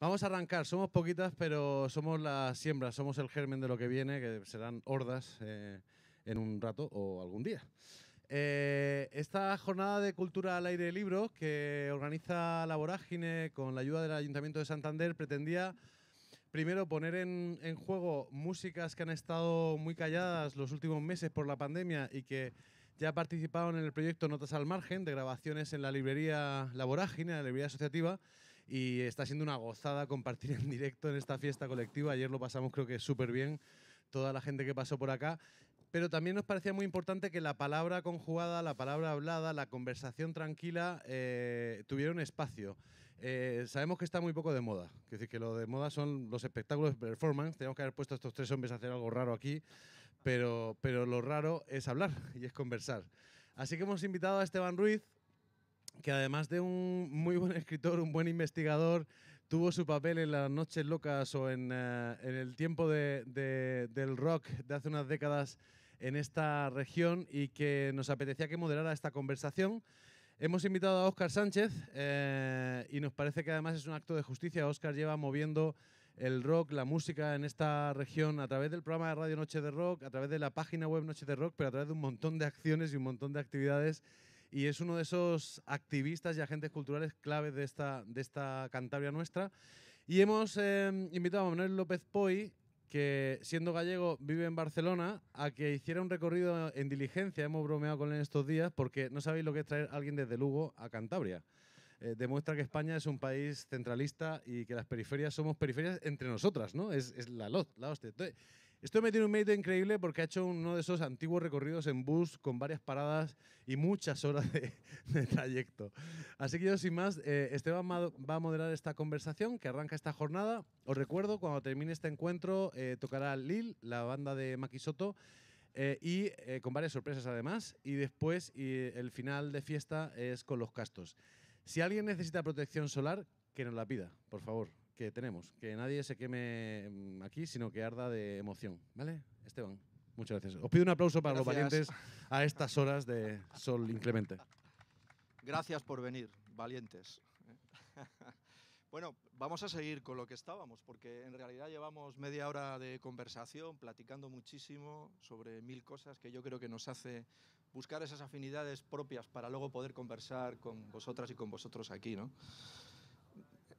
Vamos a arrancar, somos poquitas, pero somos la siembra, somos el germen de lo que viene, que serán hordas eh, en un rato o algún día. Eh, esta jornada de cultura al aire libro que organiza la vorágine con la ayuda del Ayuntamiento de Santander pretendía primero poner en, juego músicas que han estado muy calladas los últimos meses por la pandemia y que ya participaron en el proyecto Notas al Margen de grabaciones en la librería La Vorágine, la librería asociativa y está siendo una gozada compartir en directo en esta fiesta colectiva. Ayer lo pasamos creo que súper bien, toda la gente que pasó por acá. Pero también nos parecía muy importante que la palabra conjugada, la palabra hablada, la conversación tranquila eh, tuviera un espacio. Eh, sabemos que está muy poco de moda. Es decir, que lo de moda son los espectáculos de performance. Tenemos que haber puesto a estos tres hombres a hacer algo raro aquí. Pero, pero lo raro es hablar y es conversar. Así que hemos invitado a Esteban Ruiz, que además de un muy buen escritor, un buen investigador, tuvo su papel en las noches locas o en, eh, el tiempo del rock de hace unas décadas en esta región y que nos apetecía que moderara esta conversación. Hemos invitado a Óscar Sánchez eh, y nos parece que además es un acto de justicia. Óscar lleva moviendo el rock, la música en esta región a través del programa de Radio Noche de Rock, a través de la página web Noche de Rock, pero a través de un montón de acciones y un montón de actividades y es uno de esos activistas y agentes culturales claves de esta, de esta Cantabria nuestra. Y hemos em, invitado a Manuel López Poi, que siendo gallego vive en Barcelona, a que hiciera un recorrido en diligencia. Hemos bromeado con él estos días porque no sabéis lo que es traer a alguien desde Lugo a Cantabria. Eh, demuestra que España es un país centralista y que las periferias somos periferias entre nosotras, ¿no? Es, la la, la hostia. Esto me tiene un mérito increíble porque ha hecho uno de esos antiguos recorridos en bus con varias paradas y muchas horas de, trayecto. Así que yo sin más, eh, Esteban va a moderar esta conversación que arranca esta jornada. Os recuerdo, cuando termine este encuentro, eh, tocará Lil, la banda de Maki eh, y con varias sorpresas además. Y después el final de fiesta es con los castos. Si alguien necesita protección solar, que nos la pida, por favor que tenemos. Que nadie se queme mm, aquí, sino que arda de emoción. ¿Vale? Esteban, muchas gracias. Os pido un aplauso para los valientes a estas horas de sol inclemente. Gracias por venir, valientes. Bueno, vamos a seguir con lo que estábamos, porque en realidad llevamos media hora de conversación, platicando muchísimo sobre mil cosas que yo creo que nos hace buscar esas afinidades propias para luego poder conversar con vosotras y con vosotros aquí, ¿no?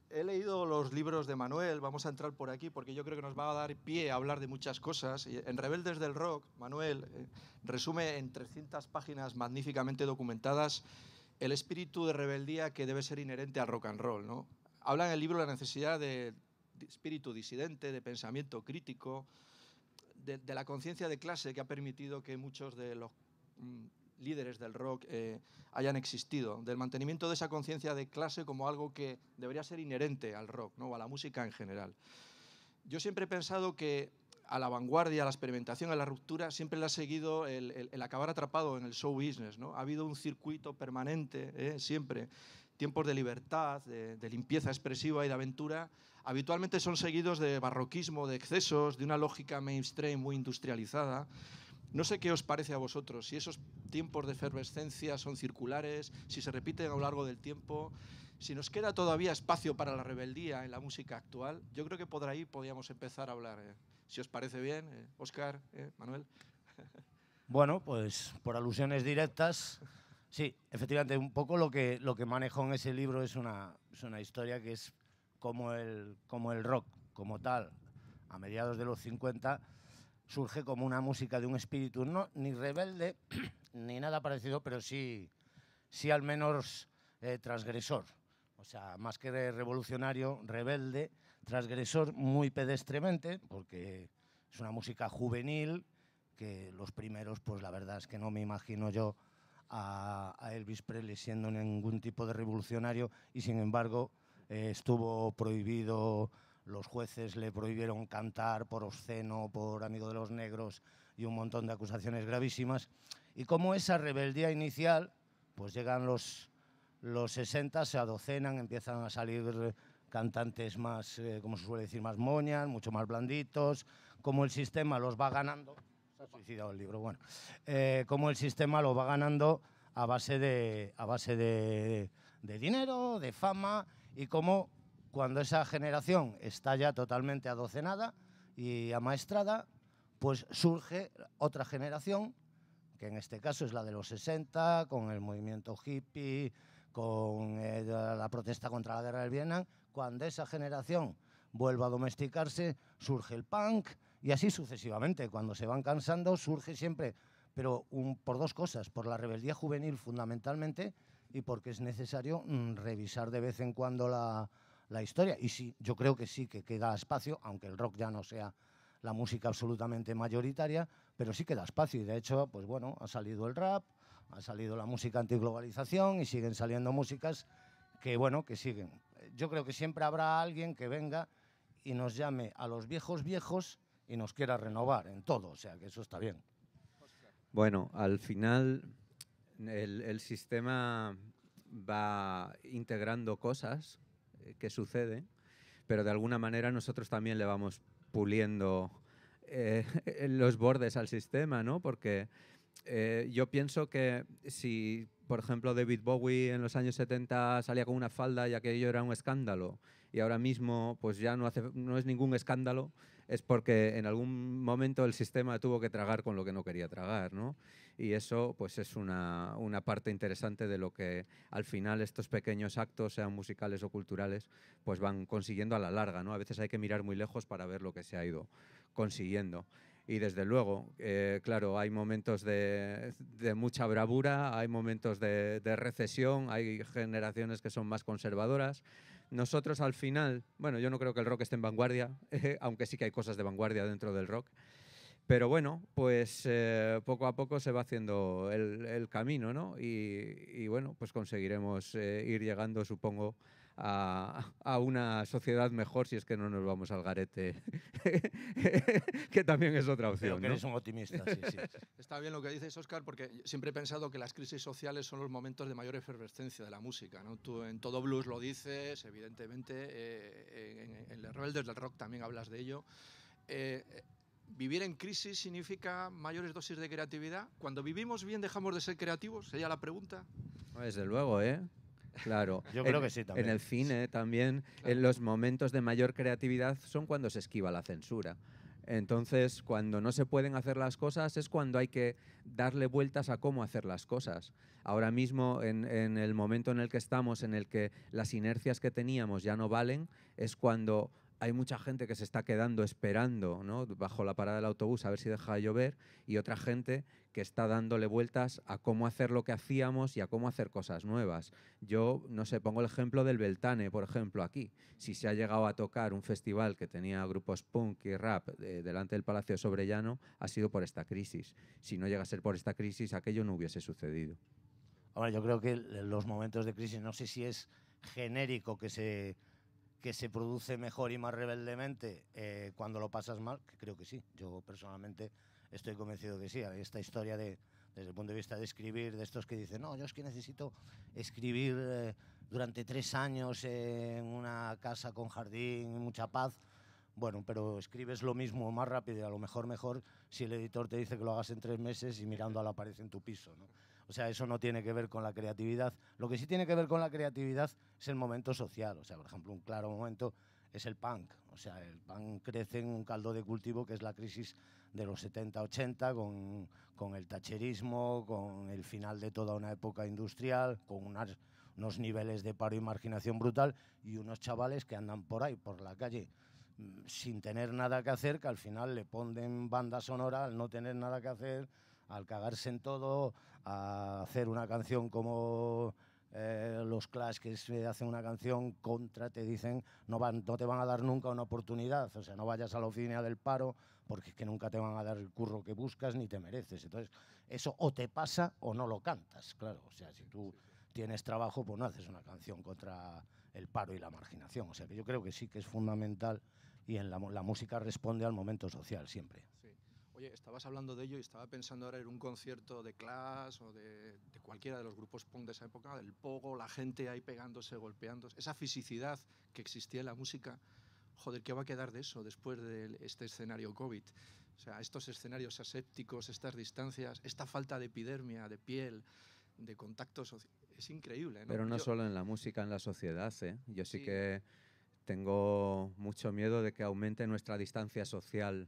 he leído los libros de Manuel, vamos a entrar por aquí porque yo creo que nos va a dar pie a hablar de muchas cosas. En Rebeldes del Rock, Manuel eh, resume en 300 páginas magníficamente documentadas el espíritu de rebeldía que debe ser inherente al rock and roll. ¿no? Habla en el libro la necesidad de espíritu disidente, de pensamiento crítico, de la conciencia de clase que ha permitido que muchos de los mm, líderes del rock eh, hayan existido, del mantenimiento de esa conciencia de clase como algo que debería ser inherente al rock ¿no? o a la música en general. Yo siempre he pensado que a la vanguardia, a la experimentación, a la ruptura, siempre le ha seguido el, acabar atrapado en el show business. ¿no? Ha habido un circuito permanente, ¿eh? siempre. Tiempos de libertad, de, de limpieza expresiva y de aventura, habitualmente son seguidos de barroquismo, de excesos, de una lógica mainstream muy industrializada. No sé qué os parece a vosotros, si esos tiempos de efervescencia son circulares, si se repiten a lo largo del tiempo, si nos queda todavía espacio para la rebeldía en la música actual. Yo creo que por ahí podríamos empezar a hablar. ¿eh? Si os parece bien, ¿eh? Óscar, Oscar, ¿eh? Manuel. Bueno, pues por alusiones directas, sí, efectivamente, un poco lo que, lo que manejo en ese libro es una, es una historia que es como el, como el rock, como tal, a mediados de los 50 surge como una música de un espíritu, no ni rebelde ni nada parecido, pero sí, sí al menos eh, transgresor. O sea, más que revolucionario, rebelde, transgresor, muy pedestremente, porque es una música juvenil, que los primeros, pues la verdad es que no me imagino yo a, Elvis Presley siendo ningún tipo de revolucionario y sin embargo eh, estuvo prohibido los jueces le prohibieron cantar por obsceno, por amigo de los negros y un montón de acusaciones gravísimas. Y como esa rebeldía inicial, pues llegan los, los 60, se adocenan, empiezan a salir cantantes más, eh, como se suele decir, más moñas, mucho más blanditos, como el sistema los va ganando. Se ha suicidado el libro, bueno. Eh, como el sistema los va ganando a base de, a base de, de dinero, de fama y cómo cuando esa generación está ya totalmente adocenada y amaestrada, pues surge otra generación, que en este caso es la de los 60, con el movimiento hippie, con eh, la protesta contra la guerra del Vietnam. Cuando esa generación vuelva a domesticarse, surge el punk y así sucesivamente. Cuando se van cansando, surge siempre, pero un, por dos cosas, por la rebeldía juvenil fundamentalmente y porque es necesario mm, revisar de vez en cuando la, la historia. Y sí, yo creo que sí que queda espacio, aunque el rock ya no sea la música absolutamente mayoritaria, pero sí queda espacio. Y de hecho, pues bueno, ha salido el rap, ha salido la música antiglobalización y siguen saliendo músicas que, bueno, que siguen. Yo creo que siempre habrá alguien que venga y nos llame a los viejos viejos y nos quiera renovar en todo, o sea que eso está bien. Bueno, al final el, el sistema va integrando cosas que, sucede, pero de alguna manera nosotros también le vamos puliendo eh, los bordes al sistema, ¿no? Porque eh, yo pienso que si por ejemplo, David Bowie en los años 70 salía con una falda y aquello era un escándalo. Y ahora mismo, pues ya no, hace, no es ningún escándalo, es porque en algún momento el sistema tuvo que tragar con lo que no quería tragar, ¿no? Y eso, pues es una, una parte interesante de lo que al final estos pequeños actos, sean musicales o culturales, pues van consiguiendo a la larga, ¿no? A veces hay que mirar muy lejos para ver lo que se ha ido consiguiendo y desde luego, eh, claro, hay momentos de, mucha bravura, hay momentos de, recesión, hay generaciones que son más conservadoras. Nosotros al final, bueno, yo no creo que el rock esté en vanguardia, aunque sí que hay cosas de vanguardia dentro del rock. Pero bueno, pues eh, poco a poco se va haciendo el, camino, ¿no? Y, bueno, pues conseguiremos eh, ir llegando, supongo, a, una sociedad mejor si es que no nos vamos al garete, que también es otra opción. Pero que eres un optimista, Está bien lo que dices, Oscar, porque siempre he pensado que las crisis sociales son los momentos de mayor efervescencia de la música. Tú en todo blues lo dices, evidentemente, eh, en, en, Rebeldes del Rock también hablas de ello. Eh, eh, vivir en crisis significa mayores dosis de creatividad. Cuando vivimos bien, dejamos de ser creativos. Sería la pregunta. Desde luego, ¿eh? Claro. Yo creo en, que sí En el cine también, en eh, los momentos de mayor creatividad son cuando se esquiva la censura. Entonces, cuando no se pueden hacer las cosas es cuando hay que darle vueltas a cómo hacer las cosas. Ahora mismo, en, en, el momento en el que estamos, en el que las inercias que teníamos ya no valen, es cuando hay mucha gente que se está quedando esperando ¿no? bajo la parada del autobús a ver si deja de llover y otra gente que está dándole vueltas a cómo hacer lo que hacíamos y a cómo hacer cosas nuevas. Yo, no sé, pongo el ejemplo del Beltane, por ejemplo, aquí. Si se ha llegado a tocar un festival que tenía grupos punk y rap eh, delante del Palacio Sobrellano, ha sido por esta crisis. Si no llega a ser por esta crisis, aquello no hubiese sucedido. Ahora, yo creo que los momentos de crisis, no sé si es genérico que se que se produce mejor y más rebeldemente eh, cuando lo pasas mal, que creo que sí. Yo personalmente estoy convencido que sí. Esta historia desde el punto de vista de escribir, de estos que dicen, no, yo es que necesito escribir eh, durante tres años en una casa con jardín, mucha paz. Bueno, pero escribes lo mismo más rápido y a lo mejor mejor si el editor te dice que lo hagas en tres meses y mirando a la pared en tu piso. ¿no? O sea, eso no tiene que ver con la creatividad. Lo que sí tiene que ver con la creatividad es el momento social. O sea, por ejemplo, un claro momento es el punk. O sea, el punk crece en un caldo de cultivo que es la crisis de los 70-80, con, el tacherismo, con el final de toda una época industrial, con unos niveles de paro y marginación brutal y unos chavales que andan por ahí, por la calle, mm, sin tener nada que hacer, que al final le ponen banda sonora al no tener nada que hacer, al cagarse en todo, a hacer una canción como eh, los Clash que se eh, hacen una canción contra, te dicen no, van, no te van a dar nunca una oportunidad, o sea, no vayas a la oficina del paro porque es que nunca te van a dar el curro que buscas ni te mereces. Entonces, eso o te pasa o no lo cantas, claro. O sea, si tú tienes trabajo, pues no haces una canción contra el paro y la marginación. O sea, que yo creo que sí que es fundamental y en la, la música responde al momento social siempre. Sí. Oye, estabas hablando de ello y estaba pensando ahora en un concierto de Clash o de, cualquiera de los grupos punk de esa época, del pogo, la gente ahí pegándose, golpeándose, esa fisicidad que existía en la música. Joder, ¿qué va a quedar de eso después de este escenario COVID? O sea, estos escenarios asépticos, estas distancias, esta falta de epidermia, de piel, de contacto social. Es increíble, ¿no? Pero no solo en la música, en la sociedad, ¿eh? Yo sí que tengo mucho miedo de que aumente nuestra distancia social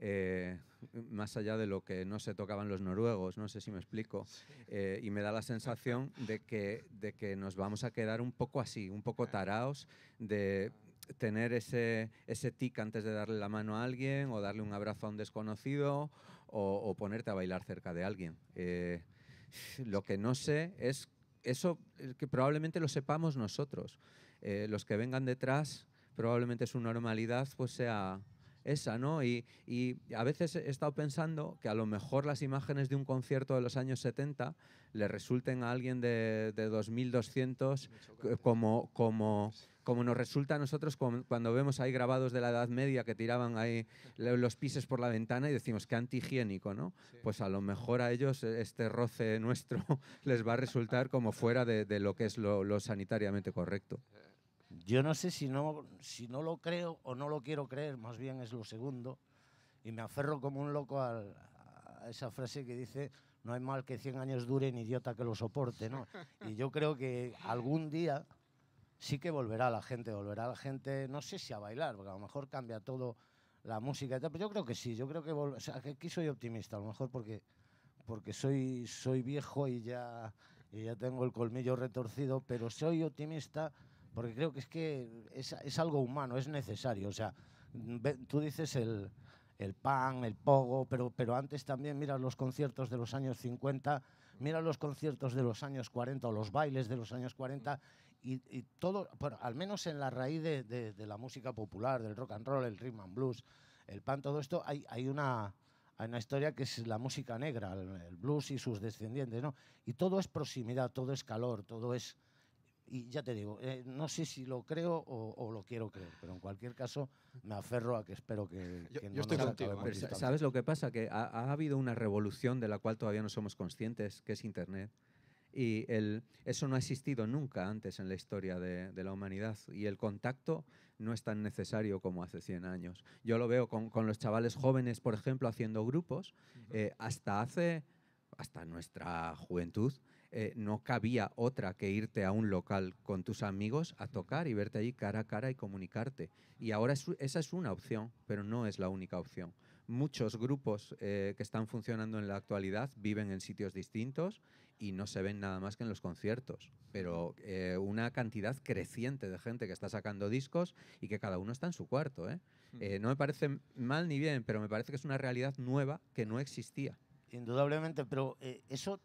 eh, más allá de lo que no se tocaban los noruegos, no sé si me explico, eh, y me da la sensación de que, de que nos vamos a quedar un poco así, un poco taraos de tener ese, ese tic antes de darle la mano a alguien o darle un abrazo a un desconocido o, ponerte a bailar cerca de alguien. Eh, lo que no sé es eso que probablemente lo sepamos nosotros. los que vengan detrás, probablemente su normalidad pues sea esa, ¿no? Y, a veces he estado pensando que a lo mejor las imágenes de un concierto de los años 70 le resulten a alguien de, 2200 como, como, como nos resulta a nosotros cuando vemos ahí grabados de la Edad Media que tiraban ahí los pises por la ventana y decimos que antihigiénico, ¿no? Pues a lo mejor a ellos e, este roce nuestro les va a resultar como fuera de, lo que es lo sanitariamente correcto. Eh, yo no sé si no, si no lo creo o no lo quiero creer, más bien es lo segundo, y me aferro como un loco a esa frase que dice, no hay mal que 100 años dure ni idiota que lo soporte, ¿no? Y yo creo que algún día sí que volverá la gente, volverá la gente, no sé si a bailar, porque a lo mejor cambia todo la música y tal, pero yo creo que sí, yo creo que, que aquí soy optimista, a lo mejor porque, porque soy, soy viejo y ya, y ya tengo el colmillo retorcido, pero soy optimista porque creo que es que es, es algo humano, es necesario. O sea, tú dices el, el pan, el pogo, pero, pero antes también mira los conciertos de los años 50, mira los conciertos de los años 40 o los bailes de los años 40 y, todo, bueno, al menos en la raíz de, de, la música popular, del rock and roll, el rhythm and blues, el pan, todo esto, hay, hay una... una historia que es la música negra, el, el blues y sus descendientes, ¿no? Y todo es proximidad, todo es calor, todo es, y ya te digo, eh, no sé si lo creo o, lo quiero creer, pero en cualquier caso me aferro a que espero que, no yo ¿eh? ¿Sabes lo que pasa? Que ha, habido una revolución de la cual todavía no somos conscientes, que es Internet. Y el, eso no ha existido nunca antes en la historia de, la humanidad. Y el contacto no es tan necesario como hace 100 años. Yo lo veo con, los chavales jóvenes, por ejemplo, haciendo grupos. Eh, hasta hace, hasta nuestra juventud, eh, no cabía otra que irte a un local con tus amigos a tocar y verte allí cara a cara y comunicarte. Y ahora esa es una opción, pero no es la única opción. Muchos grupos eh, que están funcionando en la actualidad viven en sitios distintos y no se ven nada más que en los conciertos, pero eh, una cantidad creciente de gente que está sacando discos y que cada uno está en su cuarto. Hmm. no me parece mal ni bien, pero me parece que es una realidad nueva que no existía. Indudablemente, pero eso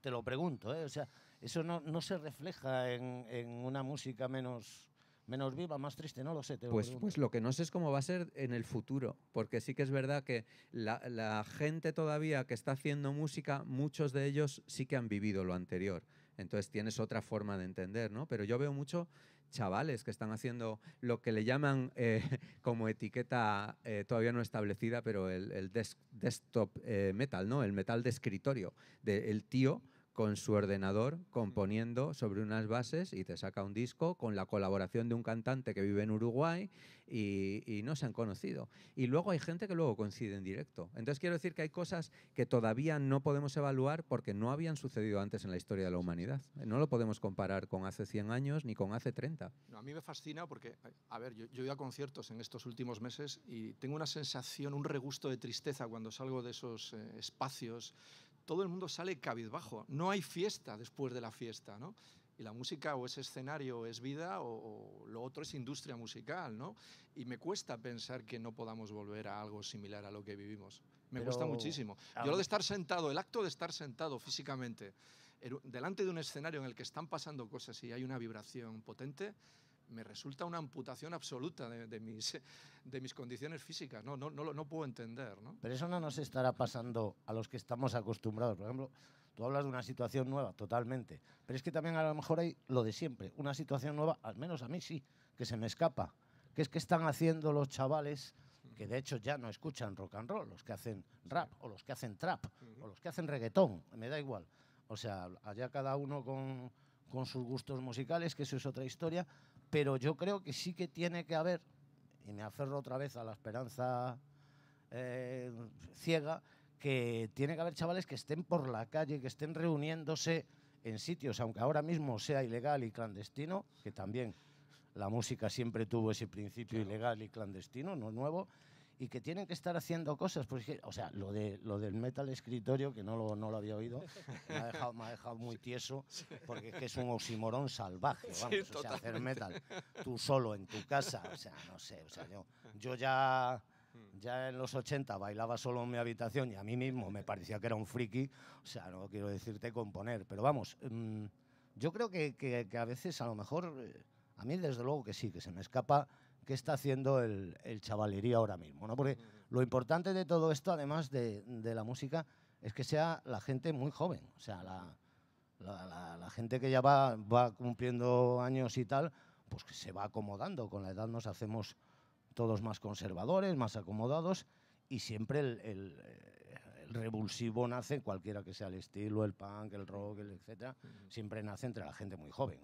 te lo pregunto, ¿eh? o sea, eso no, se refleja en, una música menos menos viva, más triste, no lo sé. Te lo pues, pues lo que no sé es cómo va a ser en el futuro, porque sí que es verdad que la, la, gente todavía que está haciendo música, muchos de ellos sí que han vivido lo anterior. Entonces tienes otra forma de entender, ¿no? Pero yo veo mucho chavales que están haciendo lo que le llaman eh, como etiqueta eh, todavía no establecida, pero el, desktop eh, metal, ¿no? el metal de escritorio, del tío con su ordenador componiendo sobre unas bases y te saca un disco con la colaboración de un cantante que vive en Uruguay y, no se han conocido. Y luego hay gente que luego coincide en directo. Entonces quiero decir que hay cosas que todavía no podemos evaluar porque no habían sucedido antes en la historia de la humanidad. No lo podemos comparar con hace 100 años ni con hace 30. a mí me fascina porque, a ver, yo, yo he a conciertos en estos últimos meses y tengo una sensación, un regusto de tristeza cuando salgo de esos eh, espacios todo el mundo sale cabizbajo. No hay fiesta después de la fiesta, ¿no? Y la música o ese escenario, es vida, o, lo otro es industria musical, ¿no? Y me cuesta pensar que no podamos volver a algo similar a lo que vivimos. Me cuesta muchísimo. Yo lo de estar sentado, el acto de estar sentado físicamente, delante de un escenario en el que están pasando cosas y hay una vibración potente, me resulta una amputación absoluta de, mis, de mis condiciones físicas. No, no, no, no puedo entender. ¿no? Pero eso no nos estará pasando a los que estamos acostumbrados. Por ejemplo, tú hablas de una situación nueva, totalmente. Pero es que también a lo mejor hay lo de siempre. Una situación nueva, al menos a mí sí, que se me escapa. Que es que están haciendo los chavales que de hecho ya no escuchan rock and roll, los que hacen rap o los que hacen trap o los que hacen reggaetón, me da igual. O sea, allá cada uno con, con sus gustos musicales, que eso es otra historia, pero yo creo que sí que tiene que haber, y me aferro otra vez a la esperanza eh, ciega, que tiene que haber chavales que estén por la calle, que estén reuniéndose en sitios, aunque ahora mismo sea ilegal y clandestino, que también la música siempre tuvo ese principio ilegal y clandestino, no es nuevo, y que tienen que estar haciendo cosas. Porque, pues o sea, lo, de, lo del metal escritorio, que no lo, no lo había oído, me ha, dejado, muy tieso, porque es un oximorón salvaje, vamos, o sea, hacer metal tú solo en tu casa, o sea, no sé, o sea, yo, ya... Ya en los 80 bailaba solo en mi habitación y a mí mismo me parecía que era un friki, o sea, no quiero decirte componer, pero vamos, mm, yo creo que, a veces a lo mejor, eh, a mí desde luego que sí, que se me escapa qué está haciendo el, chavalería ahora mismo. ¿no? Porque lo importante de todo esto, además de, la música, es que sea la gente muy joven. O sea, la, gente que ya va, cumpliendo años y tal, pues que se va acomodando. Con la edad nos hacemos todos más conservadores, más acomodados y siempre el revulsivo nace, cualquiera que sea el estilo, el punk, el rock, etc., etcétera, siempre nace entre la gente muy joven.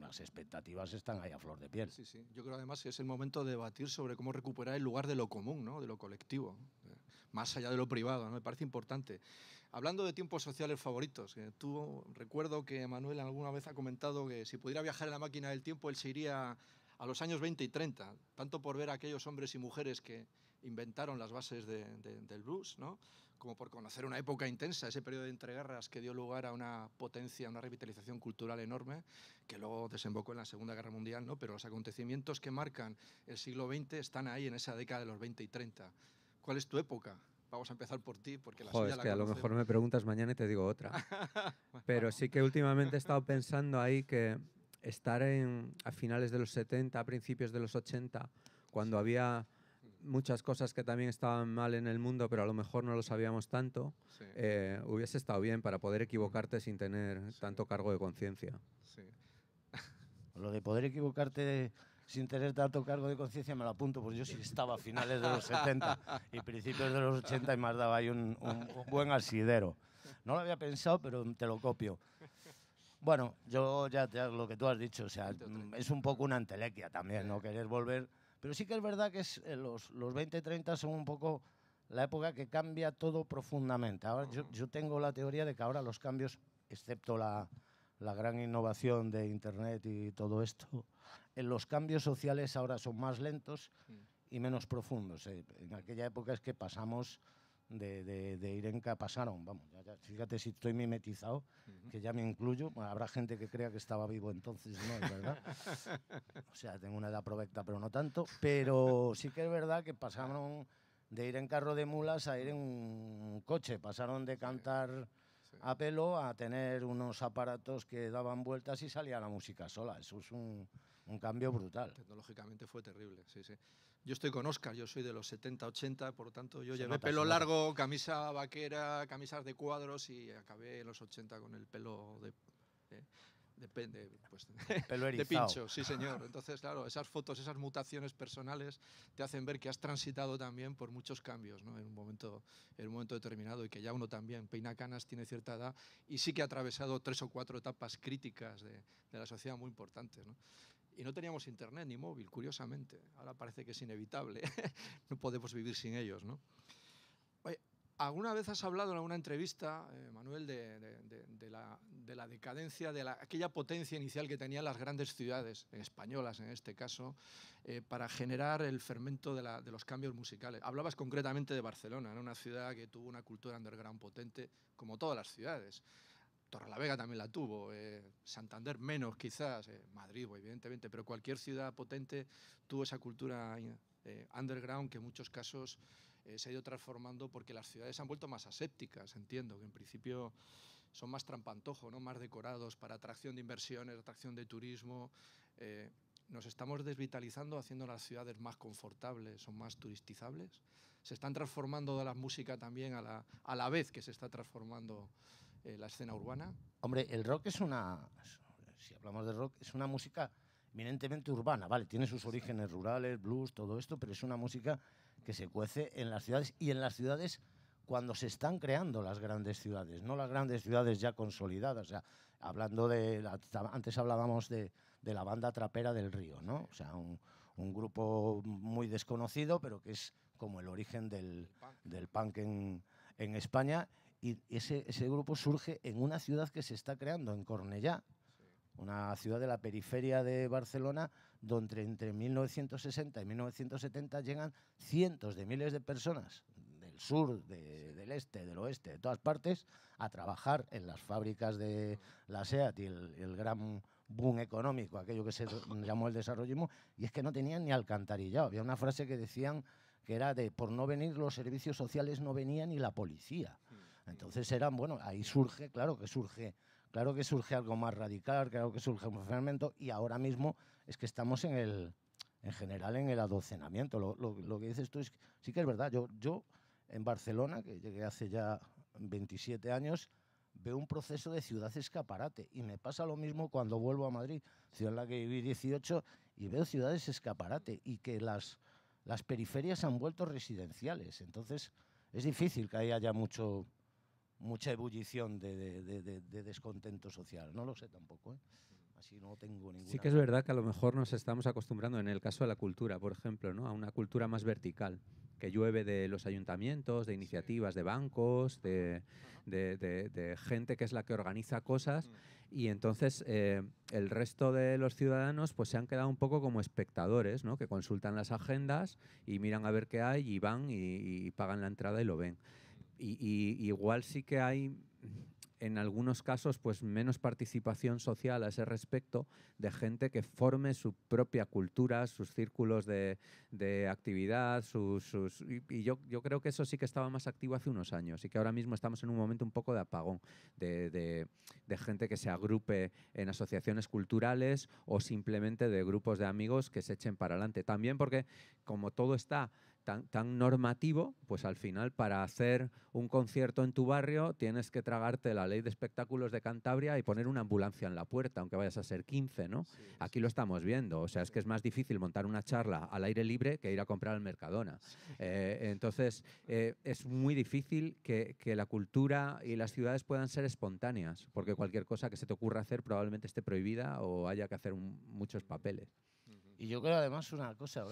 Las expectativas están ahí a flor de piel. Sí, sí. Yo creo además que es el momento de debatir sobre cómo recuperar el lugar de lo común, ¿no? de lo colectivo, más allá de lo privado. Me parece importante. Hablando de tiempos sociales favoritos, tú recuerdo que Manuel alguna vez ha comentado que si pudiera viajar en la máquina del tiempo, él se iría a los años 20 y 30, tanto por ver a aquellos hombres y mujeres que inventaron las bases del blues, ¿no? como por conocer una época intensa, ese periodo de entreguerras que dio lugar a una potencia, a una revitalización cultural enorme, que luego desembocó en la Segunda Guerra Mundial, ¿no? pero los acontecimientos que marcan el siglo XX están ahí en esa década de los 20 y 30. ¿Cuál es tu época? Vamos a empezar por ti, porque la Joder, es a lo mejor me preguntas mañana y te digo otra. pero sí que últimamente he estado pensando ahí que estar en, a finales de los 70, a principios de los 80, cuando había muchas cosas que también estaban mal en el mundo, pero a lo mejor no lo sabíamos tanto, eh, hubiese estado bien para poder equivocarte sin tener tanto cargo de conciencia. lo de poder equivocarte sin tener tanto cargo de conciencia me lo apunto, porque yo sí estaba a finales de los 70 y principios de los 80 y más daba ahí un, buen asidero. No lo había pensado, pero te lo copio. Bueno, yo ya, lo que tú has dicho, o sea, es un poco una entelequia también, ¿no? Querer volver pero sí que es verdad que es, eh, los, los 20-30 son un poco la época que cambia todo profundamente. Ahora yo, tengo la teoría de que ahora los cambios, excepto la, gran innovación de Internet y todo esto, en eh, los cambios sociales ahora son más lentos y menos profundos. Eh, en aquella época es que pasamos de, de, de Irenka pasaron. Vamos, ya, fíjate si estoy mimetizado, que ya me incluyo. habrá gente que crea que estaba vivo entonces, no es verdad. o sea, tengo una edad provecta, pero no tanto. Pero sí que es verdad que pasaron de ir en carro de mulas a ir en un coche. Pasaron de cantar a pelo a tener unos aparatos que daban vueltas y salía la música sola. Eso es un, un cambio brutal. Tecnológicamente fue terrible, sí, sí. Yo estoy con Oscar, yo soy de los 70, 80, por lo tanto yo llevé pelo largo, camisa vaquera, camisas de cuadros y acabé en los 80 con el pelo de... depende, eh, de pues, pincho, sí señor. Entonces, claro, esas fotos, esas mutaciones personales te hacen ver que has transitado también por muchos cambios, ¿no? En un momento, en un momento determinado y que ya uno también peina canas, tiene cierta edad y sí que ha atravesado tres o cuatro etapas críticas de, de la sociedad muy importantes, ¿no? Y no teníamos internet ni móvil, curiosamente. Ahora parece que es inevitable. no podemos vivir sin ellos, ¿no? ¿Alguna vez has hablado en alguna entrevista, eh, Manuel, de, la, decadencia, de aquella potencia inicial que tenían las grandes ciudades, españolas en este caso, eh, para generar el fermento de, los cambios musicales? Hablabas concretamente de Barcelona, una ciudad que tuvo una cultura underground potente, como todas las ciudades. Torrelavega también la tuvo, eh, Santander menos quizás, eh, Madrid evidentemente, pero cualquier ciudad potente tuvo esa cultura eh, underground que en muchos casos se ha ido transformando porque las ciudades se han vuelto más asépticas, entiendo, que en principio son más trampantojo, ¿no? más decorados para atracción de inversiones, atracción de turismo. nos estamos desvitalizando haciendo las ciudades más confortables son más turistizables. Se están transformando la música también a la, a la vez que se está transformando eh, la escena urbana? Hombre, el rock es una, si hablamos de rock, es una música eminentemente urbana, ¿vale? Tiene sus orígenes rurales, blues, todo esto, pero es una música que se cuece en las ciudades y en las ciudades cuando se están creando las grandes ciudades, no las grandes ciudades ya consolidadas. O sea, hablando de, antes hablábamos de, de la banda trapera del río, ¿no? O sea, un, un, grupo muy desconocido, pero que es como el origen del, del punk en, en España y ese, grupo surge en una ciudad que se está creando, en Cornellá, una ciudad de la periferia de Barcelona, donde entre 1960 y 1970 llegan cientos de miles de personas del sur, del este, del oeste, de todas partes, a trabajar en las fábricas de la SEAT y el, gran boom económico, aquello que se llamó el desarrollismo, y es que no tenían ni alcantarillado. Había una frase que decían que era de por no venir los servicios sociales no venía ni la policía. Entonces eran, bueno, ahí surge, claro que surge, claro que surge algo más radical, claro que surge un fermento y ahora mismo es que estamos en el, en general en el adocenamiento. Lo, que dices tú es, sí que es verdad, yo, yo en Barcelona, que llegué hace ya 27 años, veo un proceso de ciudad escaparate. Y me pasa lo mismo cuando vuelvo a Madrid, ciudad en la que viví 18, y veo ciudades escaparate y que las, las periferias han vuelto residenciales. Entonces es difícil que ahí haya mucho, mucha ebullición de, descontento social. No lo sé tampoco. ¿eh? Así no tengo ninguna. Sí que es verdad que a lo mejor nos estamos acostumbrando, en el caso de la cultura, por ejemplo, a una cultura más vertical, que llueve de los ayuntamientos, de iniciativas, de bancos, de, gente que es la que organiza cosas, mm. y entonces eh, el resto de los ciudadanos pues se han quedado un poco como espectadores, que consultan las agendas y miran a ver qué hay y van y pagan la entrada y lo ven. Y, igual sí que hay en algunos casos pues menos participación social a ese respecto de gente que forme su propia cultura, sus círculos de, de actividad, sus, sus y, yo, yo, creo que eso sí que estaba más activo hace unos años y que ahora mismo estamos en un momento un poco de apagón, de, de, de gente que se agrupe en asociaciones culturales o simplemente de grupos de amigos que se echen para adelante. También porque como todo está tan, normativo, pues al final para hacer un concierto en tu barrio tienes que tragarte la ley de espectáculos de Cantabria y poner una ambulancia en la puerta, aunque vayas a ser 15, ¿no? Aquí lo estamos viendo, o sea, es que es más difícil montar una charla al aire libre que ir a comprar al Mercadona. Eh, entonces, eh, es muy difícil que, la cultura y las ciudades puedan ser espontáneas, porque cualquier cosa que se te ocurra hacer probablemente esté prohibida o haya que hacer muchos papeles. Y yo creo además una cosa,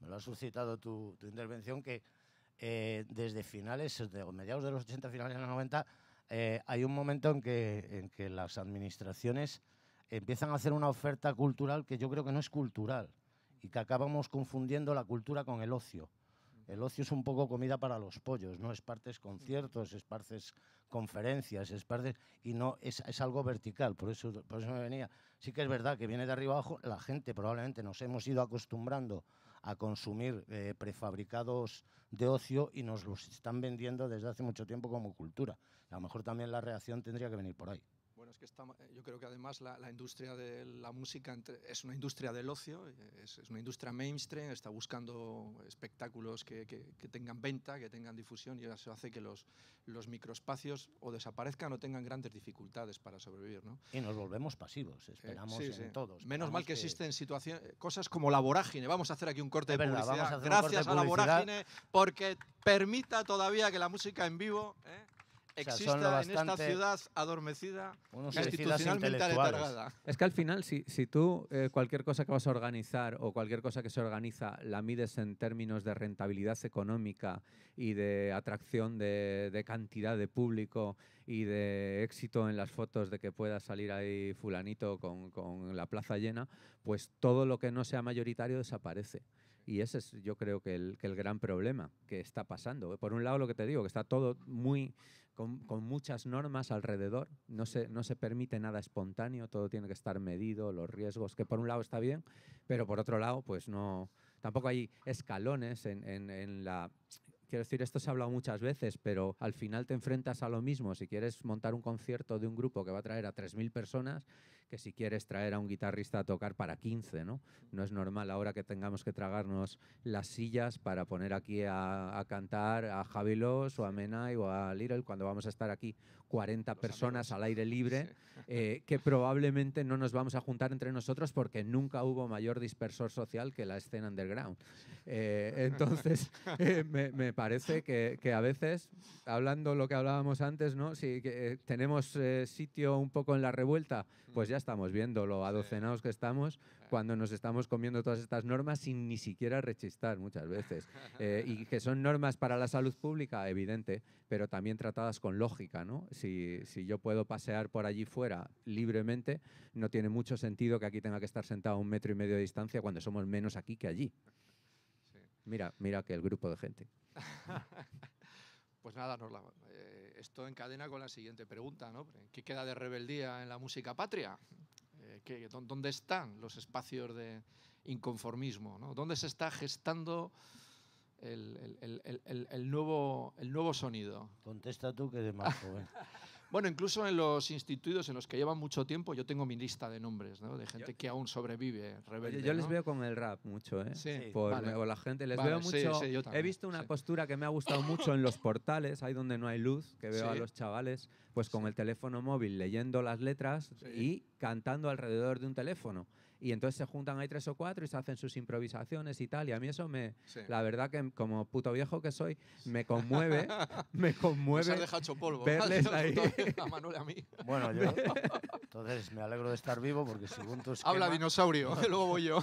me lo ha suscitado tu, tu intervención, que eh, desde finales, mediados de los 80, finales de los 90, eh, hay un momento en que, en que las administraciones empiezan a hacer una oferta cultural que yo creo que no es cultural y que acabamos confundiendo la cultura con el ocio. El ocio es un poco comida para los pollos, ¿no? es partes conciertos, es partes conferencias, partes Y no, es, es, algo vertical, por eso, por eso me venía. Sí que es verdad que viene de arriba abajo, la gente probablemente nos hemos ido acostumbrando a consumir eh, prefabricados de ocio y nos los están vendiendo desde hace mucho tiempo como cultura. A lo mejor también la reacción tendría que venir por ahí que está, eh, yo creo que además la, industria de la música es una industria del ocio, eh, es, una industria mainstream, está buscando espectáculos que, tengan venta, que tengan difusión y eso hace que los, los microespacios o desaparezcan o tengan grandes dificultades para sobrevivir. ¿no? Y nos volvemos pasivos, esperamos en todos. Menos mal que, existen situaciones, eh, cosas como la vorágine. Vamos a hacer aquí un corte de publicidad. Gracias a la vorágine porque permita todavía que la música en vivo exista en esta ciudad adormecida, institucionalmente aletargada. Es que al final, si, tú eh, cualquier cosa que vas a organizar o cualquier cosa que se organiza la mides en términos de rentabilidad económica y de atracción de, cantidad de público y de éxito en las fotos de que pueda salir ahí fulanito con, la plaza llena, pues todo lo que no sea mayoritario desaparece. Y ese es, yo creo que el, que el gran problema que está pasando. Por un lado, lo que te digo, que está todo muy con, muchas normas alrededor. No se, no se permite nada espontáneo, todo tiene que estar medido, los riesgos, que por un lado está bien, pero por otro lado, pues no. Tampoco hay escalones en, en, en la quiero decir, esto se ha hablado muchas veces, pero al final te enfrentas a lo mismo. Si quieres montar un concierto de un grupo que va a traer a 3.000 personas, que si quieres traer a un guitarrista a tocar para 15, ¿no? No es normal ahora que tengamos que tragarnos las sillas para poner aquí a, cantar a Javilos o a Menai o a Little cuando vamos a estar aquí 40 personas al aire libre, eh, que probablemente no nos vamos a juntar entre nosotros porque nunca hubo mayor dispersor social que la escena underground. Eh, entonces, eh, me, parece que, a veces, hablando lo que hablábamos antes, ¿no? si tenemos sitio un poco en la revuelta, pues ya estamos viendo lo adocenados que estamos eh. cuando nos estamos comiendo todas estas normas sin ni siquiera rechistar muchas veces. Eh, y que son normas para la salud pública, evidente, pero también tratadas con lógica. ¿no? Si, yo puedo pasear por allí fuera libremente, no tiene mucho sentido que aquí tenga que estar sentado a un metro y medio de distancia cuando somos menos aquí que allí. Mira, mira que el grupo de gente. pues nada, eh, esto encadena con la siguiente pregunta, ¿no? ¿Qué queda de rebeldía en la música patria? Eh, ¿Dónde están los espacios de inconformismo? ¿Dónde se está gestando el, nuevo, sonido? Contesta tú que de más joven. Bueno, incluso en los institutos en los que llevan mucho tiempo, yo tengo mi lista de nombres, ¿no? De gente que aún sobrevive, Yo, les veo con el rap mucho, ¿eh? Sí. Por, O la gente, les veo mucho. he visto una postura que me ha gustado mucho en los portales, ahí donde no hay luz, que veo a los chavales, pues con el teléfono móvil leyendo las letras y cantando alrededor de un teléfono. Y entonces se juntan ahí tres o cuatro y se hacen sus improvisaciones y tal. Y a mí eso me, la verdad que como puto viejo que soy, me conmueve, me conmueve. ha dejado polvo. Verles ahí. A Manuel a mí. Bueno, yo entonces me alegro de estar vivo porque según tus Habla dinosaurio, luego voy yo.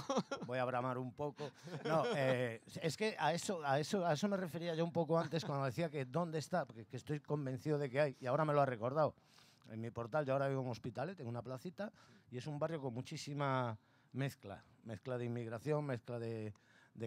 voy a bramar un poco. No, eh, es que a eso, a eso, a eso me refería yo un poco antes cuando decía que dónde está, porque que estoy convencido de que hay y ahora me lo ha recordado en mi portal, yo ahora vivo en Hospitales, tengo una placita, y es un barrio con muchísima mezcla, mezcla de inmigración, mezcla de,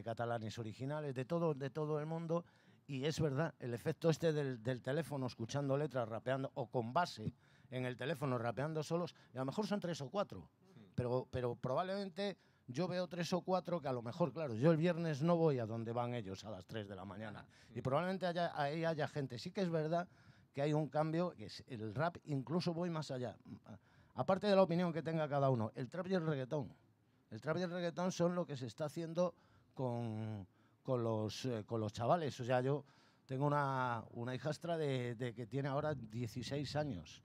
catalanes originales, de todo, de todo el mundo, y es verdad, el efecto este del, teléfono escuchando letras, rapeando, o con base en el teléfono rapeando solos, a lo mejor son tres o cuatro, pero, pero probablemente yo veo tres o cuatro que a lo mejor, claro, yo el viernes no voy a donde van ellos a las tres de la mañana, y probablemente haya, ahí haya gente, sí que es verdad que hay un cambio, que es el rap, incluso voy más allá. Aparte de la opinión que tenga cada uno, el trap y el reggaetón. El trap y el reggaetón son lo que se está haciendo con, los, eh, con los chavales. O sea, yo tengo una, hijastra de, que tiene ahora 16 años.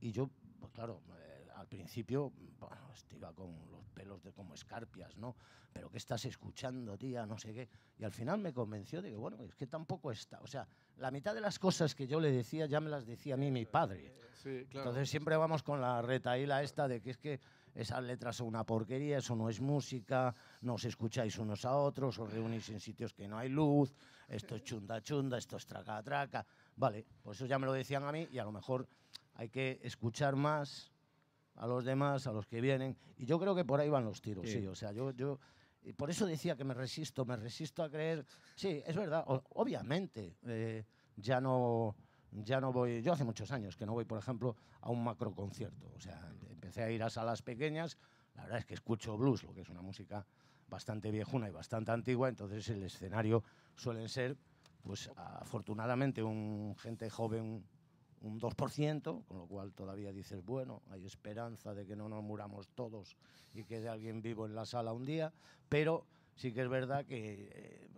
Y yo, pues claro, eh, al principio, bueno, estira con los los de como escarpias, ¿no? Pero ¿qué estás escuchando, tía? No sé qué. Y al final me convenció de que, bueno, es que tampoco está. O sea, la mitad de las cosas que yo le decía ya me las decía a mí mi padre. Eh, eh, Entonces siempre vamos con la retaíla esta de que es que esas letras son una porquería, eso no es música, no os escucháis unos a otros, os reunís en sitios que no hay luz, esto es chunda chunda, esto es traca traca. Vale, pues eso ya me lo decían a mí y a lo mejor hay que escuchar más, a los demás, a los que vienen. Y yo creo que por ahí van los tiros, sí. o sea, yo, yo por eso decía que me resisto, me resisto a creer. Sí, es verdad, obviamente eh, ya no ya no voy, yo hace muchos años que no voy, por ejemplo, a un macro concierto. O sea, empecé a ir a salas pequeñas, la verdad es que escucho blues, lo que es una música bastante viejuna y bastante antigua, entonces el escenario suelen ser, pues afortunadamente, un gente joven un 2%, con lo cual todavía dices, bueno, hay esperanza de que no nos muramos todos y quede alguien vivo en la sala un día, pero sí que es verdad que eh,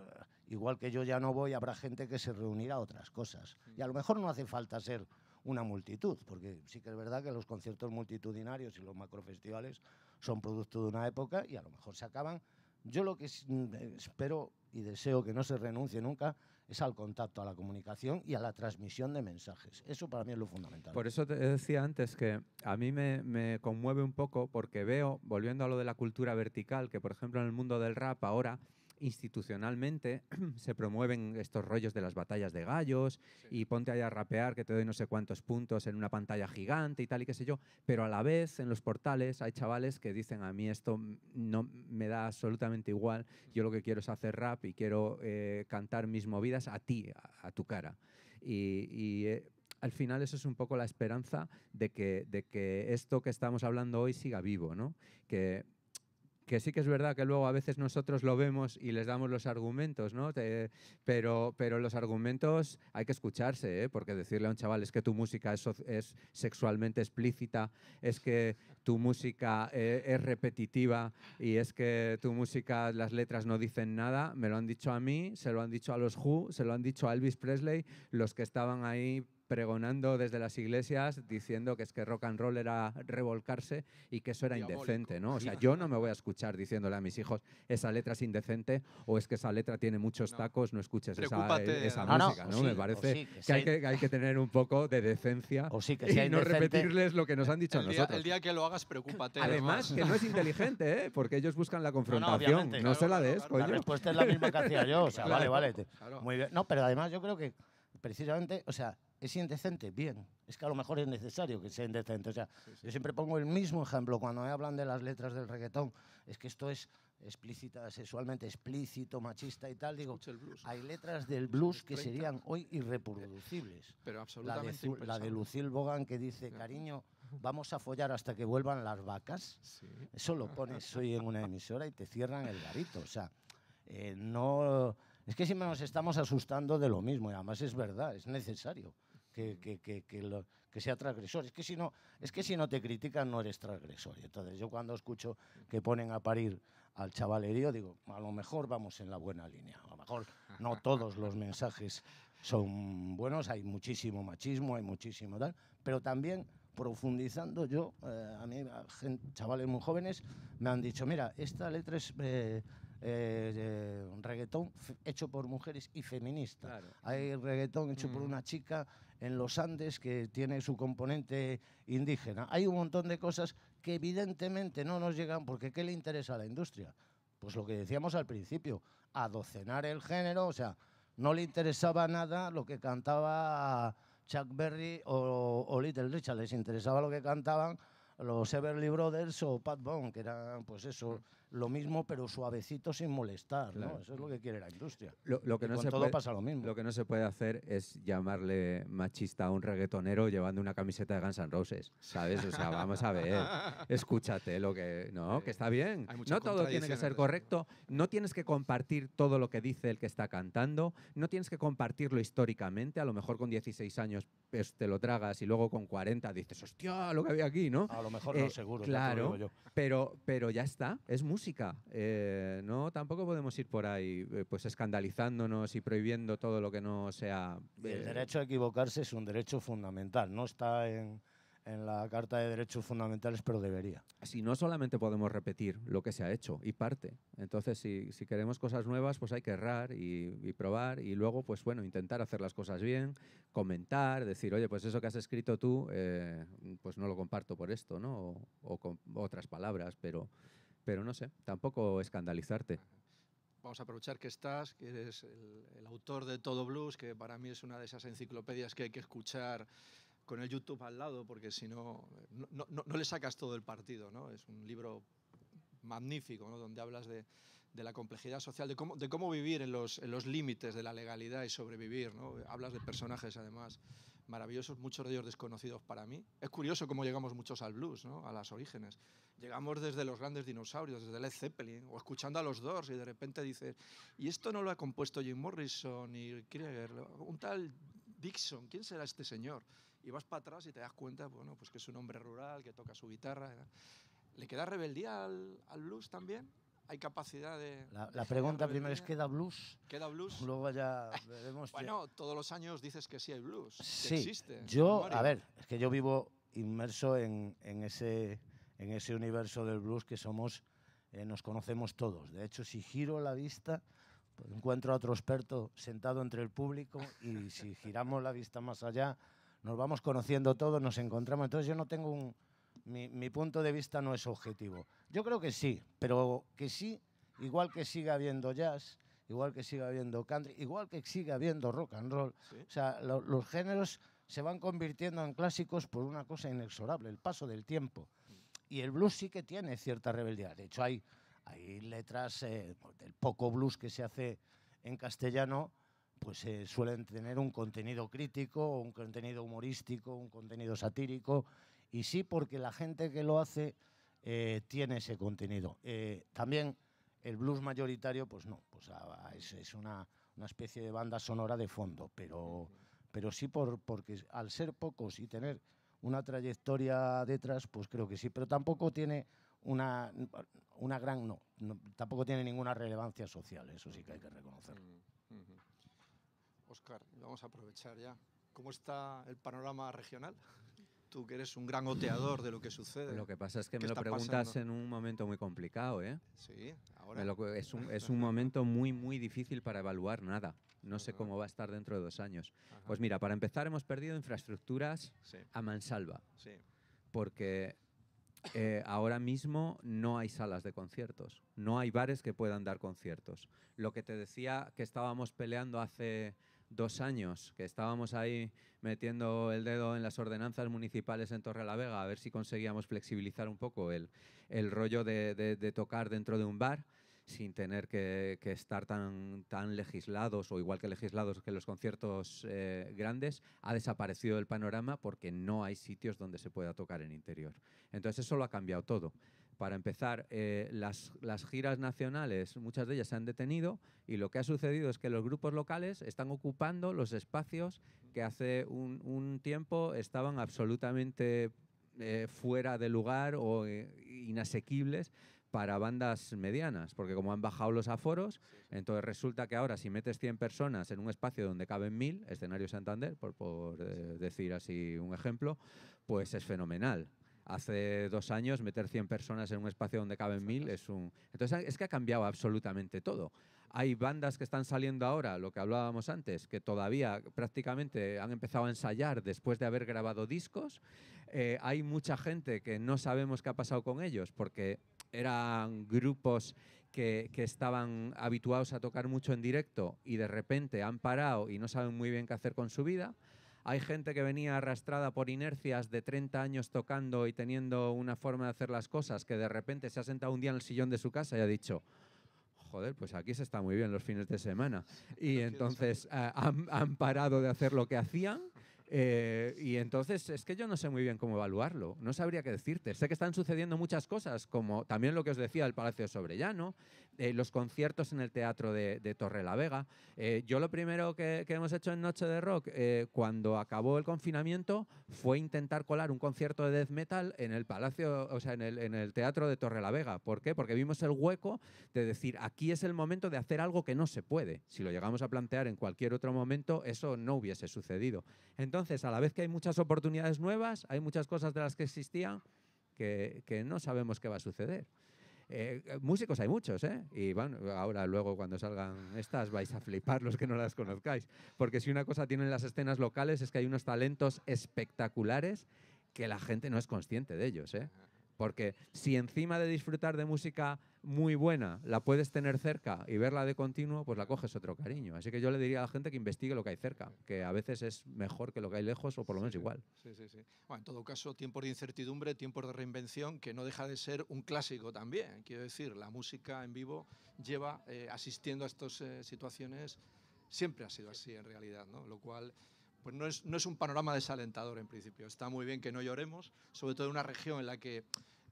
igual que yo ya no voy, habrá gente que se reunirá a otras cosas. Y a lo mejor no hace falta ser una multitud, porque sí que es verdad que los conciertos multitudinarios y los macrofestivales son producto de una época y a lo mejor se acaban. Yo lo que mm, espero y deseo que no se renuncie nunca es al contacto, a la comunicación y a la transmisión de mensajes. Eso para mí es lo fundamental. Por eso te decía antes que a mí me, me conmueve un poco porque veo, volviendo a lo de la cultura vertical, que por ejemplo en el mundo del rap ahora institucionalmente se promueven estos rollos de las batallas de gallos y ponte ahí a rapear que te doy no sé cuántos puntos en una pantalla gigante y tal y qué sé yo, pero a la vez en los portales hay chavales que dicen a mí esto no me da absolutamente igual, yo lo que quiero es hacer rap y quiero eh, cantar mis movidas a ti, a, tu cara. Y, eh, al final eso es un poco la esperanza de que, de que esto que estamos hablando hoy siga vivo, ¿no? Que que sí que es verdad que luego a veces nosotros lo vemos y les damos los argumentos, ¿no? pero, pero los argumentos hay que escucharse, ¿eh? porque decirle a un chaval es que tu música es, sexualmente explícita, es que tu música eh, es repetitiva y es que tu música, las letras no dicen nada, me lo han dicho a mí, se lo han dicho a los Who, se lo han dicho a Elvis Presley, los que estaban ahí pregonando desde las iglesias diciendo que es que rock and roll era revolcarse y que eso era indecente, ¿no? O sea, yo no me voy a escuchar diciéndole a mis hijos esa letra es indecente o es que esa letra tiene muchos tacos, no escuches esa, eh, esa música, ¿no? me parece que hay que tener un poco de decencia O sí, que y no repetirles lo que nos han dicho El día, nosotros. el día que lo hagas, preocúpate. Además, que no es inteligente, ¿eh? porque ellos buscan la confrontación. No, se la des, La respuesta es la misma que hacía yo. O sea, vale, vale. Muy bien. No, pero además yo creo que precisamente, o sea, ¿Es indecente? Bien. Es que a lo mejor es necesario que sea indecente. O sea, yo siempre pongo el mismo ejemplo cuando me hablan de las letras del reggaetón. Es que esto es explícita, sexualmente explícito, machista y tal. Digo, hay letras del blues que serían hoy irreproducibles. Eh, pero absolutamente. La de, Lucille Bogan que dice, cariño, vamos a follar hasta que vuelvan las vacas. Eso lo pones hoy en una emisora y te cierran el garito. O sea, eh, no. Es que siempre nos estamos asustando de lo mismo y además es verdad, es necesario que, que, sea transgresor. Es que, si no, es que si no te critican no eres transgresor. entonces yo cuando escucho que ponen a parir al chavalerío, digo, a lo mejor vamos en la buena línea. A lo mejor no todos los mensajes son buenos, hay muchísimo machismo, hay muchísimo tal, pero también profundizando yo, eh, a mí chavales muy jóvenes me han dicho, mira, esta letra es... un eh, eh, reggaetón hecho por mujeres y feministas. Hay reggaetón hecho por mm. una chica en los Andes que tiene su componente indígena. Hay un montón de cosas que evidentemente no nos llegan porque ¿qué le interesa a la industria? Pues lo que decíamos al principio, adocenar el género, o sea, no le interesaba nada lo que cantaba Chuck Berry o, Little Richard, les interesaba lo que cantaban los Everly Brothers o Pat Bone, que eran pues eso mm lo mismo, pero suavecito sin molestar. ¿no? Eso es lo que quiere la industria. Lo, que no todo pasa lo mismo. Lo que no se puede hacer es llamarle machista a un reggaetonero llevando una camiseta de Guns N' Roses. ¿Sabes? O sea, vamos a ver. Escúchate lo que. No, que está bien. No todo tiene que ser correcto. No tienes que compartir todo lo que dice el que está cantando. No tienes que compartirlo históricamente. A lo mejor con 16 años pues, te lo tragas y luego con 40 dices, hostia, lo que había aquí, ¿no? A lo mejor no, eh, seguro. Claro. Pero, pero ya está. Es música eh, no, tampoco podemos ir por ahí eh, pues escandalizándonos y prohibiendo todo lo que no sea. El eh, derecho a equivocarse es un derecho fundamental, no está en, la Carta de Derechos Fundamentales, pero debería. Si no solamente podemos repetir lo que se ha hecho y parte. Entonces, si, queremos cosas nuevas, pues hay que errar y, probar y luego, pues bueno, intentar hacer las cosas bien, comentar, decir, oye, pues eso que has escrito tú, pues no lo comparto por esto, ¿no? O, o con otras palabras, pero pero no sé, tampoco escandalizarte. Vamos a aprovechar que estás, que eres el, autor de Todo Blues, que para mí es una de esas enciclopedias que hay que escuchar con el YouTube al lado, porque si no, no, no, no le sacas todo el partido, ¿no? Es un libro magnífico, ¿no? donde hablas de, de la complejidad social, de cómo, vivir en los, límites de la legalidad y sobrevivir. ¿no? Hablas de personajes, además, maravillosos, muchos de ellos desconocidos para mí. Es curioso cómo llegamos muchos al blues, ¿no? a las orígenes. Llegamos desde los grandes dinosaurios, desde Led Zeppelin, o escuchando a los Doors y de repente dices, y esto no lo ha compuesto Jim Morrison y Krieger, un tal Dixon, ¿quién será este señor? Y vas para atrás y te das cuenta bueno, pues que es un hombre rural, que toca su guitarra. ¿eh? ¿Le queda rebeldía al, al blues también? hay capacidad de... La, pregunta primero es, ¿queda blues? ¿Queda blues? Luego ya veremos... bueno, todos los años dices que sí hay blues, sí, existe. Yo, a ver, es que yo vivo inmerso en, en, ese, en ese universo del blues que somos, eh, nos conocemos todos. De hecho, si giro la vista, pues encuentro a otro experto sentado entre el público y si giramos la vista más allá, nos vamos conociendo todos, nos encontramos. Entonces yo no tengo un... Mi, mi punto de vista no es objetivo. Yo creo que sí, pero que sí, igual que siga habiendo jazz, igual que siga habiendo country, igual que siga habiendo rock and roll. O sea, los géneros se van convirtiendo en clásicos por una cosa inexorable, el paso del tiempo. Y el blues sí que tiene cierta rebeldía. De hecho, hay, hay letras eh, pues, del poco blues que se hace en castellano, pues eh, suelen tener un contenido crítico, un contenido humorístico, un contenido satírico. Y sí, porque la gente que lo hace eh, tiene ese contenido. Eh, también el blues mayoritario, pues no, pues ah, es, una, especie de banda sonora de fondo, pero, pero sí por, porque al ser pocos y tener una trayectoria detrás, pues creo que sí, pero tampoco tiene una, una gran, no, tampoco tiene ninguna relevancia social, eso sí que hay que reconocer. Oscar, vamos a aprovechar ya. ¿Cómo está el panorama regional? tú que eres un gran oteador de lo que sucede. Lo que pasa es que me lo preguntas en un momento muy complicado, ¿eh? Sí, ahora. es, un, momento muy, muy difícil para evaluar nada. No sé cómo va a estar dentro de dos años. Pues mira, para empezar hemos perdido infraestructuras a mansalva. Sí. Porque eh, ahora mismo no hay salas de conciertos, no hay bares que puedan dar conciertos. Lo que te decía que estábamos peleando hace dos años, que estábamos ahí metiendo el dedo en las ordenanzas municipales en Vega a ver si conseguíamos flexibilizar un poco el, el rollo de, de, tocar dentro de un bar sin tener que, que, estar tan, tan legislados o igual que legislados que los conciertos eh, grandes, ha desaparecido el panorama porque no hay sitios donde se pueda tocar en interior. Entonces eso lo ha cambiado todo para empezar, eh, las, giras nacionales, muchas de ellas se han detenido y lo que ha sucedido es que los grupos locales están ocupando los espacios que hace un, tiempo estaban absolutamente eh, fuera de lugar o eh, inasequibles para bandas medianas, porque como han bajado los aforos, entonces resulta que ahora si metes 100 personas en un espacio donde caben 1000, escenario Santander, por, por decir así un ejemplo, pues es fenomenal hace dos años meter 100 personas en un espacio donde caben 1000 es un... Entonces es que ha cambiado absolutamente todo. Hay bandas que están saliendo ahora, lo que hablábamos antes, que todavía prácticamente han empezado a ensayar después de haber grabado discos. Eh, hay mucha gente que no sabemos qué ha pasado con ellos porque eran grupos que, estaban habituados a tocar mucho en directo y de repente han parado y no saben muy bien qué hacer con su vida. Hay gente que venía arrastrada por inercias de 30 años tocando y teniendo una forma de hacer las cosas que de repente se ha sentado un día en el sillón de su casa y ha dicho, joder, pues aquí se está muy bien los fines de semana. Y entonces eh, han, parado de hacer lo que hacían. Eh, y entonces es que yo no sé muy bien cómo evaluarlo, no sabría qué decirte. Sé que están sucediendo muchas cosas, como también lo que os decía el Palacio Sobrellano, eh, los conciertos en el teatro de, de Torre la Vega. Eh, yo lo primero que, hemos hecho en Noche de Rock, eh, cuando acabó el confinamiento, fue intentar colar un concierto de death metal en el Palacio, o sea, en el, teatro de Torre la Vega. ¿Por qué? Porque vimos el hueco de decir, aquí es el momento de hacer algo que no se puede. Si lo llegamos a plantear en cualquier otro momento, eso no hubiese sucedido. Entonces, a la vez que hay muchas oportunidades nuevas, hay muchas cosas de las que existían que no sabemos qué va a suceder. Eh, eh, músicos hay muchos, ¿eh? Y bueno, ahora luego cuando salgan estas vais a flipar los que no las conozcáis. Porque si una cosa tienen las escenas locales es que hay unos talentos espectaculares que la gente no es consciente de ellos, ¿eh? Porque si encima de disfrutar de música muy buena la puedes tener cerca y verla de continuo, pues la coges otro cariño. Así que yo le diría a la gente que investigue lo que hay cerca, que a veces es mejor que lo que hay lejos o por lo menos igual. en todo caso, tiempos de incertidumbre, tiempos de reinvención, que no deja de ser un clásico también. Quiero decir, la música en vivo lleva eh, asistiendo a estas eh, situaciones, siempre ha sido así en realidad, ¿no? Lo cual pues no no es un panorama desalentador en principio. Está muy bien que no lloremos, sobre todo en una región en la que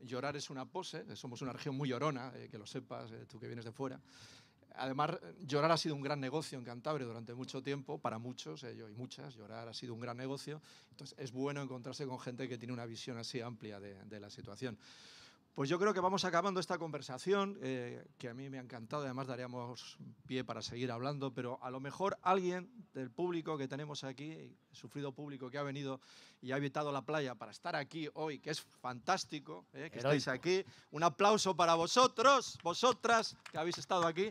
Llorar es una pose, eh, somos una región muy llorona, eh, que lo sepas, eh, tú que vienes de fuera. Además, llorar ha sido un gran negocio en Cantabria durante mucho tiempo, para muchos, yo y muchas, llorar ha sido un gran negocio. Entonces, es bueno encontrarse con gente que tiene una visión así amplia de la situación. Pues yo creo que vamos acabando esta conversación, eh, que a mí me ha encantado, además daríamos pie para seguir hablando, pero a lo mejor alguien del público que tenemos aquí, sufrido público que ha venido y ha habitado la playa para estar aquí hoy, que es fantástico, eh, que estéis aquí. Un aplauso para vosotros, vosotras que habéis estado aquí.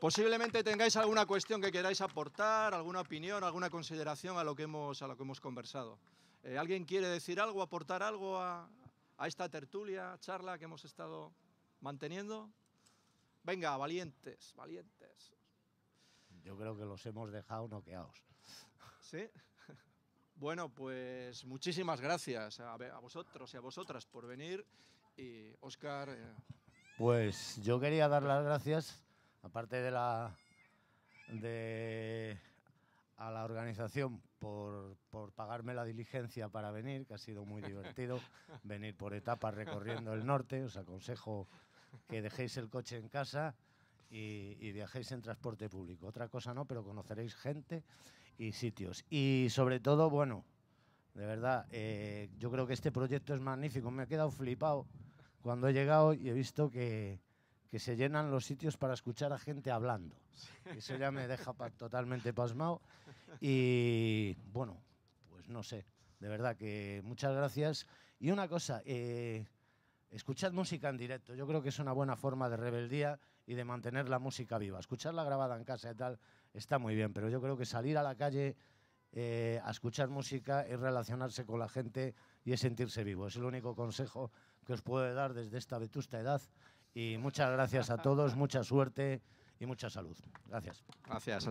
Posiblemente tengáis alguna cuestión que queráis aportar, alguna opinión, alguna consideración a lo que hemos, a lo que hemos conversado. Eh, ¿Alguien quiere decir algo, aportar algo a, a esta tertulia, charla que hemos estado manteniendo? Venga, valientes, valientes. Yo creo que los hemos dejado noqueados. ¿Sí? Bueno, pues muchísimas gracias a, vosotros y a vosotras por venir. Y Oscar. Eh. Pues yo quería dar las gracias, aparte de la. de a la organización por, por, pagarme la diligencia para venir, que ha sido muy divertido venir por etapas recorriendo el norte. Os aconsejo que dejéis el coche en casa y, viajéis en transporte público. Otra cosa no, pero conoceréis gente y sitios. Y sobre todo, bueno, de verdad, eh, yo creo que este proyecto es magnífico. Me he quedado flipado cuando he llegado y he visto que, que se llenan los sitios para escuchar a gente hablando. Eso ya me deja totalmente pasmado. Y bueno, pues no sé, de verdad que muchas gracias. Y una cosa, eh, escuchad música en directo, yo creo que es una buena forma de rebeldía y de mantener la música viva. Escucharla grabada en casa y tal está muy bien, pero yo creo que salir a la calle eh, a escuchar música es relacionarse con la gente y es sentirse vivo. Es el único consejo que os puedo dar desde esta vetusta edad. Y muchas gracias a todos, mucha suerte y mucha salud. Gracias. Gracias.